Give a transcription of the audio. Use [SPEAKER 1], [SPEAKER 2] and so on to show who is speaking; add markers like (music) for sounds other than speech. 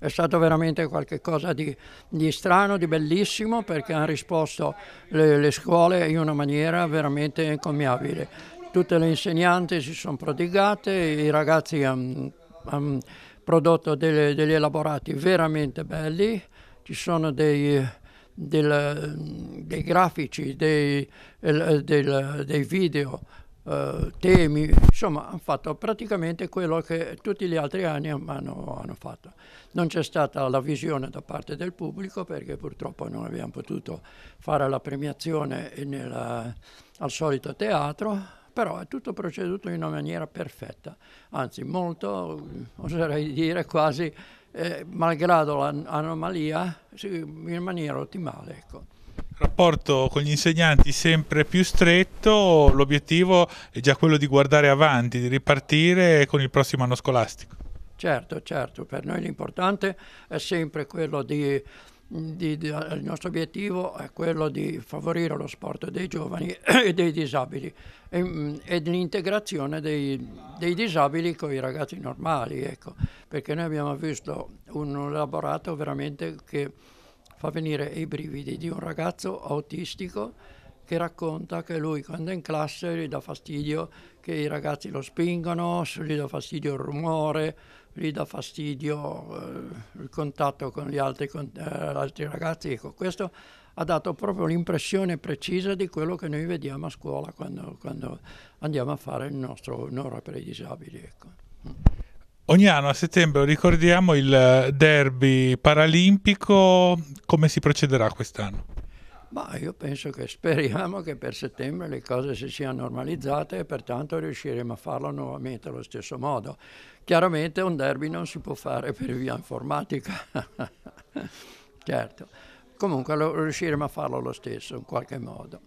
[SPEAKER 1] È stato veramente qualcosa di, di strano, di bellissimo, perché hanno risposto le, le scuole in una maniera veramente encomiabile. Tutte le insegnanti si sono prodigate, i ragazzi hanno han prodotto delle, degli elaborati veramente belli, ci sono dei, del, dei grafici, dei, del, dei video eh, temi, insomma hanno fatto praticamente quello che tutti gli altri anni hanno, hanno fatto. Non c'è stata la visione da parte del pubblico perché purtroppo non abbiamo potuto fare la premiazione nella, al solito teatro, però è tutto proceduto in una maniera perfetta, anzi molto, oserei dire quasi, eh, malgrado l'anomalia, in maniera ottimale. Ecco
[SPEAKER 2] rapporto con gli insegnanti sempre più stretto, l'obiettivo è già quello di guardare avanti, di ripartire con il prossimo anno scolastico.
[SPEAKER 1] Certo, certo, per noi l'importante è sempre quello di, di, di, il nostro obiettivo è quello di favorire lo sport dei giovani (coughs) e dei disabili e, mm, e l'integrazione dei, dei, disabili con i ragazzi normali, ecco, perché noi abbiamo visto un elaborato veramente che fa venire i brividi di un ragazzo autistico che racconta che lui quando è in classe gli dà fastidio che i ragazzi lo spingono, gli dà fastidio il rumore, gli dà fastidio eh, il contatto con gli altri, con, eh, altri ragazzi. Ecco, questo ha dato proprio l'impressione precisa di quello che noi vediamo a scuola quando, quando andiamo a fare il nostro un'ora per i disabili. Ecco.
[SPEAKER 2] Ogni anno a settembre ricordiamo il eh, derby paralimpico, come si procederà quest'anno? Ma io penso che speriamo
[SPEAKER 1] che per settembre le cose si siano normalizzate e pertanto riusciremo a farlo nuovamente allo stesso modo. Chiaramente un derby non si può fare per via informatica, (laughs) certo. Comunque riusciremo a farlo lo stesso in qualche modo.